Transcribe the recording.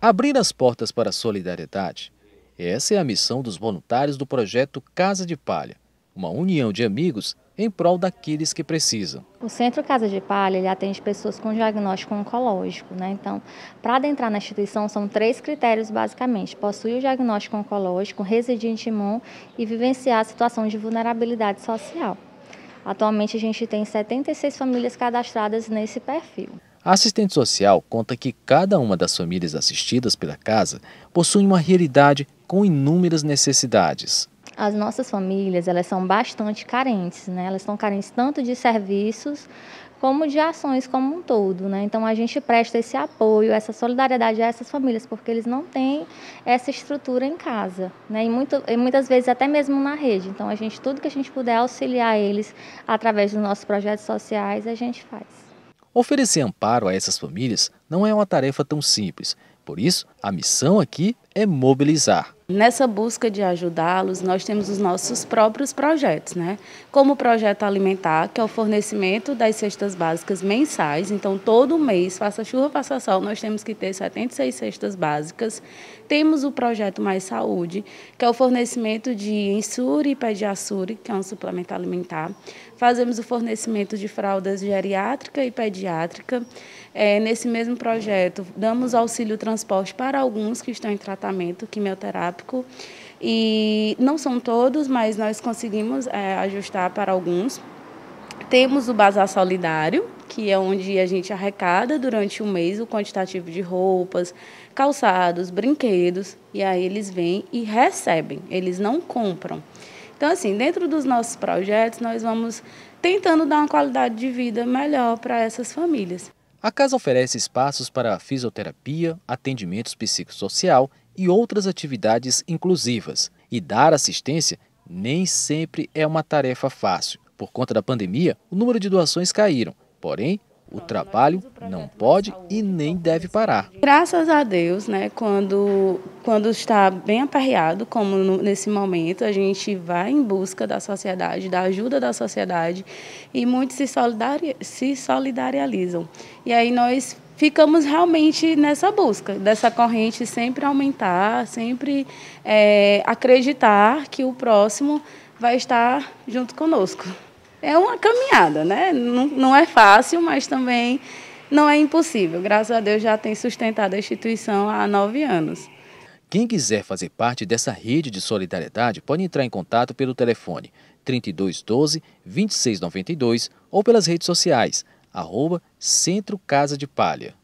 Abrir as portas para a solidariedade. Essa é a missão dos voluntários do projeto Casa de Palha, uma união de amigos em prol daqueles que precisam. O Centro Casa de Palha ele atende pessoas com diagnóstico oncológico. Né? Então, para adentrar na instituição, são três critérios basicamente: possuir o diagnóstico oncológico, residir em Timon e vivenciar a situação de vulnerabilidade social. Atualmente, a gente tem 76 famílias cadastradas nesse perfil. A assistente social conta que cada uma das famílias assistidas pela casa possui uma realidade com inúmeras necessidades. As nossas famílias, elas são bastante carentes, né? Elas estão carentes tanto de serviços como de ações como um todo, né? Então a gente presta esse apoio, essa solidariedade a essas famílias, porque eles não têm essa estrutura em casa, né? E, muito, e muitas vezes até mesmo na rede. Então a gente tudo que a gente puder auxiliar eles através dos nossos projetos sociais, a gente faz. Oferecer amparo a essas famílias não é uma tarefa tão simples, por isso a missão aqui é mobilizar. Nessa busca de ajudá-los, nós temos os nossos próprios projetos, né? Como o projeto alimentar, que é o fornecimento das cestas básicas mensais. Então, todo mês, faça chuva, faça sol, nós temos que ter 76 cestas básicas. Temos o projeto Mais Saúde, que é o fornecimento de ensure e Pediasure, que é um suplemento alimentar. Fazemos o fornecimento de fraldas geriátrica e pediátrica. É, nesse mesmo projeto, damos auxílio transporte para alguns que estão em tratamento, quimioterapia e não são todos, mas nós conseguimos é, ajustar para alguns. Temos o Bazar Solidário, que é onde a gente arrecada durante o mês o quantitativo de roupas, calçados, brinquedos, e aí eles vêm e recebem, eles não compram. Então, assim, dentro dos nossos projetos, nós vamos tentando dar uma qualidade de vida melhor para essas famílias. A casa oferece espaços para fisioterapia, atendimentos psicossocial e outras atividades inclusivas. E dar assistência nem sempre é uma tarefa fácil. Por conta da pandemia, o número de doações caíram, porém, o trabalho não pode e nem deve parar. Graças a Deus, né, quando, quando está bem aperreado, como nesse momento, a gente vai em busca da sociedade, da ajuda da sociedade, e muitos se, solidari se solidarializam. E aí nós ficamos realmente nessa busca dessa corrente sempre aumentar, sempre é, acreditar que o próximo vai estar junto conosco. É uma caminhada, né? Não, não é fácil, mas também não é impossível. Graças a Deus já tem sustentado a instituição há nove anos. Quem quiser fazer parte dessa rede de solidariedade pode entrar em contato pelo telefone 3212 2692 ou pelas redes sociais arroba Centro Casa de Palha.